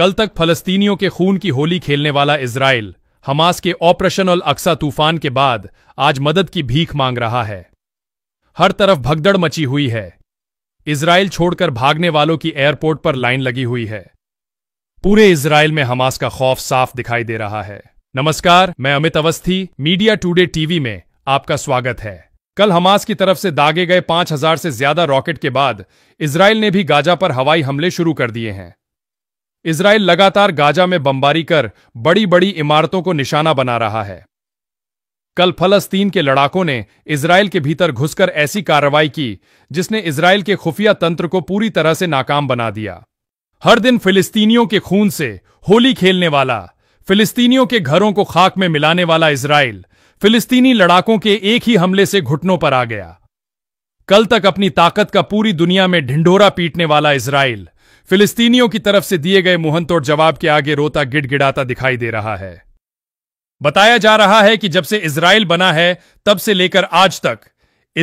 कल तक फलस्तीनियों के खून की होली खेलने वाला इसराइल हमास के ऑपरेशन और अक्सा तूफान के बाद आज मदद की भीख मांग रहा है हर तरफ भगदड़ मची हुई है इसराइल छोड़कर भागने वालों की एयरपोर्ट पर लाइन लगी हुई है पूरे इसराइल में हमास का खौफ साफ दिखाई दे रहा है नमस्कार मैं Amit Awasthi media today TV में आपका स्वागत है कल हमास की तरफ से दागे गए 5000 से ज्यादा रॉकेट के बाद इसराइल ने भी गाजा पर हवाई हमले शुरू कर दिए हैं इसराइल लगातार गाजा में बमबारी कर बड़ी बड़ी इमारतों को निशाना बना रहा है कल फलस्तीन के लड़ाकों ने इसराइल के भीतर घुसकर ऐसी कार्रवाई की जिसने इसराइल के खुफिया तंत्र को पूरी तरह से नाकाम बना दिया हर दिन फिलिस्तीनियों के खून से होली खेलने वाला फिलिस्तीनियों के घरों को खाक में मिलाने वाला इसराइल फिलिस्तीनी लड़ाकों के एक ही हमले से घुटनों पर आ गया कल तक अपनी ताकत का पूरी दुनिया में ढिंढोरा पीटने वाला इसराइल फिलिस्तीनियों की तरफ से दिए गए मुहनतोड़ जवाब के आगे रोता गिड़गिड़ाता दिखाई दे रहा है बताया जा रहा है कि जब से इसराइल बना है तब से लेकर आज तक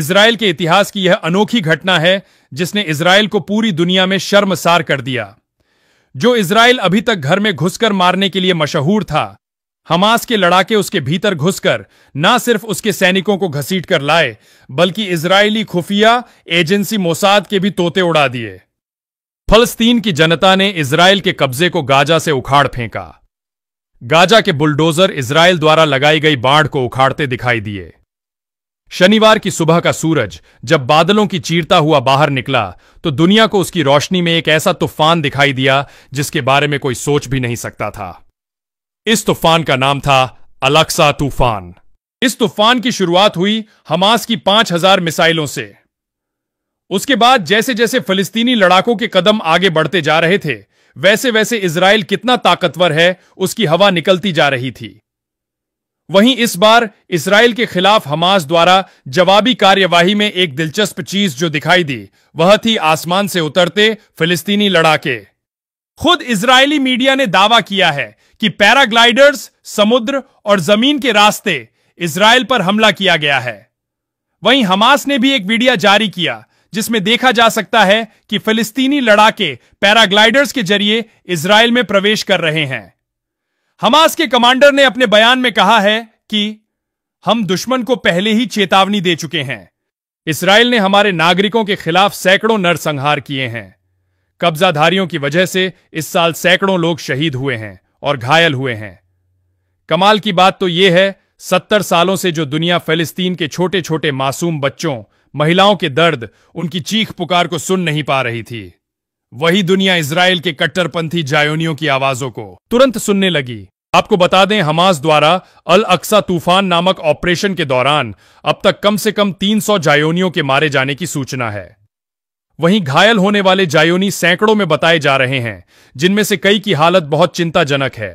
इसराइल के इतिहास की यह अनोखी घटना है जिसने इसराइल को पूरी दुनिया में शर्मसार कर दिया जो इसराइल अभी तक घर में घुसकर मारने के लिए मशहूर था हमास के लड़ाके उसके भीतर घुसकर ना सिर्फ उसके सैनिकों को घसीट कर लाए बल्कि इसराइली खुफिया एजेंसी मोसाद के भी तोते उड़ा दिए फलस्तीन की जनता ने इसराइल के कब्जे को गाजा से उखाड़ फेंका गाजा के बुलडोजर इसराइल द्वारा लगाई गई बाढ़ को उखाड़ते दिखाई दिए शनिवार की सुबह का सूरज जब बादलों की चीरता हुआ बाहर निकला तो दुनिया को उसकी रोशनी में एक ऐसा तूफान दिखाई दिया जिसके बारे में कोई सोच भी नहीं सकता था इस तूफान का नाम था अलक्सा तूफान इस तूफान की शुरुआत हुई हमास की पांच हजार मिसाइलों से उसके बाद जैसे जैसे फिलिस्तीनी लड़ाकों के कदम आगे बढ़ते जा रहे थे वैसे वैसे इसराइल कितना ताकतवर है उसकी हवा निकलती जा रही थी वहीं इस बार इसराइल के खिलाफ हमास द्वारा जवाबी कार्यवाही में एक दिलचस्प चीज जो दिखाई दी वह थी आसमान से उतरते फिलिस्तीनी लड़ाके खुद इसराइली मीडिया ने दावा किया है कि पैराग्लाइडर्स समुद्र और जमीन के रास्ते इसराइल पर हमला किया गया है वहीं हमास ने भी एक वीडियो जारी किया जिसमें देखा जा सकता है कि फिलिस्तीनी लड़ाके पैराग्लाइडर्स के जरिए इसराइल में प्रवेश कर रहे हैं हमास के कमांडर ने अपने बयान में कहा है कि हम दुश्मन को पहले ही चेतावनी दे चुके हैं इसराइल ने हमारे नागरिकों के खिलाफ सैकड़ों नरसंहार किए हैं कब्जाधारियों की वजह से इस साल सैकड़ों लोग शहीद हुए हैं और घायल हुए हैं कमाल की बात तो यह है सत्तर सालों से जो दुनिया फिलिस्तीन के छोटे छोटे मासूम बच्चों महिलाओं के दर्द उनकी चीख पुकार को सुन नहीं पा रही थी वही दुनिया इसराइल के कट्टरपंथी जायोनियों की आवाजों को तुरंत सुनने लगी आपको बता दें हमास द्वारा अल अक्सा तूफान नामक ऑपरेशन के दौरान अब तक कम से कम 300 जायोनियों के मारे जाने की सूचना है वहीं घायल होने वाले जायोनी सैकड़ों में बताए जा रहे हैं जिनमें से कई की हालत बहुत चिंताजनक है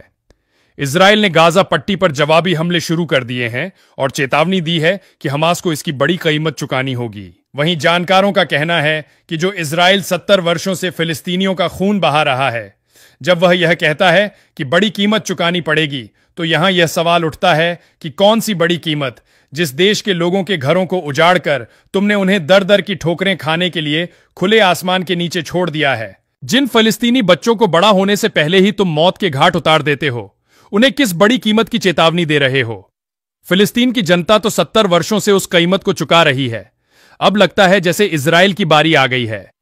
इसराइल ने गाजा पट्टी पर जवाबी हमले शुरू कर दिए हैं और चेतावनी दी है कि हमास को इसकी बड़ी कीमत चुकानी होगी वहीं जानकारों का कहना है कि जो इसराइल सत्तर वर्षों से फिलिस्तीनियों का खून बहा रहा है जब वह यह कहता है कि बड़ी कीमत चुकानी पड़ेगी तो यहां यह सवाल उठता है कि कौन सी बड़ी कीमत जिस देश के लोगों के घरों को उजाड़ कर तुमने उन्हें दर दर की ठोकरें खाने के लिए खुले आसमान के नीचे छोड़ दिया है जिन फलिस्तीनी बच्चों को बड़ा होने से पहले ही तुम मौत के घाट उतार देते हो उन्हें किस बड़ी कीमत की चेतावनी दे रहे हो फिलिस्तीन की जनता तो सत्तर वर्षों से उस कीमत को चुका रही है अब लगता है जैसे इसराइल की बारी आ गई है